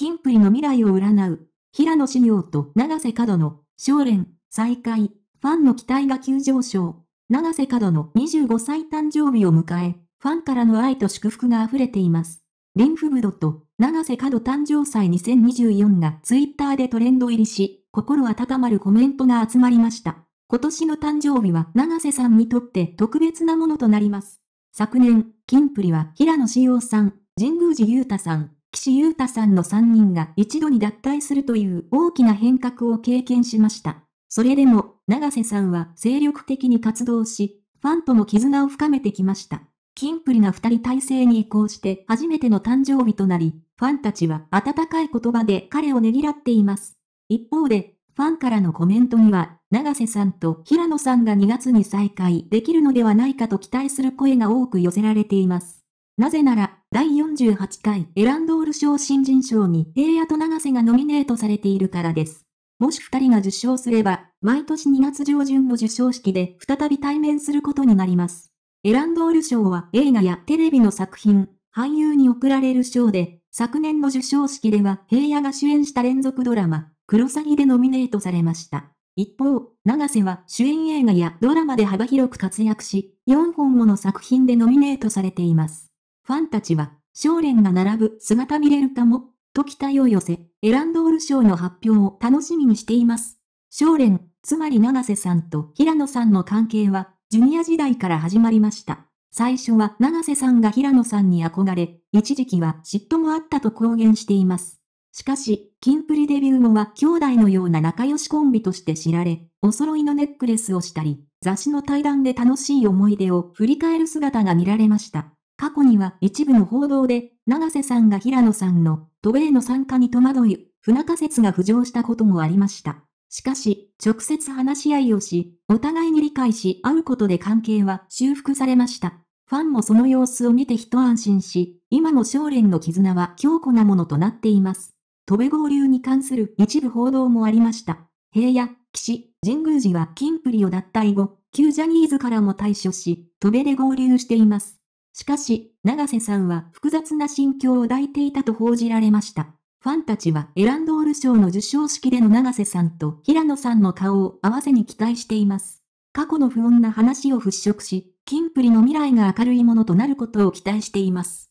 金プリの未来を占う、平野紫耀と長瀬角の、少年、再会、ファンの期待が急上昇。長瀬角の25歳誕生日を迎え、ファンからの愛と祝福が溢れています。リンフブドと長瀬角誕生祭2024がツイッターでトレンド入りし、心温まるコメントが集まりました。今年の誕生日は長瀬さんにとって特別なものとなります。昨年、キンプリは平野志陽さん、神宮寺勇太さん、岸優太さんの3人が一度に脱退するという大きな変革を経験しました。それでも、長瀬さんは精力的に活動し、ファンとの絆を深めてきました。キンプリが2人体制に移行して初めての誕生日となり、ファンたちは温かい言葉で彼をねぎらっています。一方で、ファンからのコメントには、長瀬さんと平野さんが2月に再会できるのではないかと期待する声が多く寄せられています。なぜなら、第48回エランドール賞新人賞に平野と長瀬がノミネートされているからです。もし二人が受賞すれば、毎年2月上旬の受賞式で再び対面することになります。エランドール賞は映画やテレビの作品、俳優に贈られる賞で、昨年の受賞式では平野が主演した連続ドラマ、クロサギでノミネートされました。一方、長瀬は主演映画やドラマで幅広く活躍し、4本もの作品でノミネートされています。ファンたちは、少年が並ぶ姿見れるかも、と期待を寄せ、エランドール賞の発表を楽しみにしています。少年、つまり長瀬さんと平野さんの関係は、ジュニア時代から始まりました。最初は長瀬さんが平野さんに憧れ、一時期は嫉妬もあったと公言しています。しかし、キンプリデビュー後は兄弟のような仲良しコンビとして知られ、お揃いのネックレスをしたり、雑誌の対談で楽しい思い出を振り返る姿が見られました。過去には一部の報道で、長瀬さんが平野さんの渡米の参加に戸惑い、不仲説が浮上したこともありました。しかし、直接話し合いをし、お互いに理解し合うことで関係は修復されました。ファンもその様子を見て一安心し、今も少年の絆は強固なものとなっています。戸辺合流に関する一部報道もありました。平野、岸、神宮寺は金プリを脱退後、旧ジャニーズからも退所し、戸辺で合流しています。しかし、長瀬さんは複雑な心境を抱いていたと報じられました。ファンたちはエランドール賞の授賞式での長瀬さんと平野さんの顔を合わせに期待しています。過去の不穏な話を払拭し、キンプリの未来が明るいものとなることを期待しています。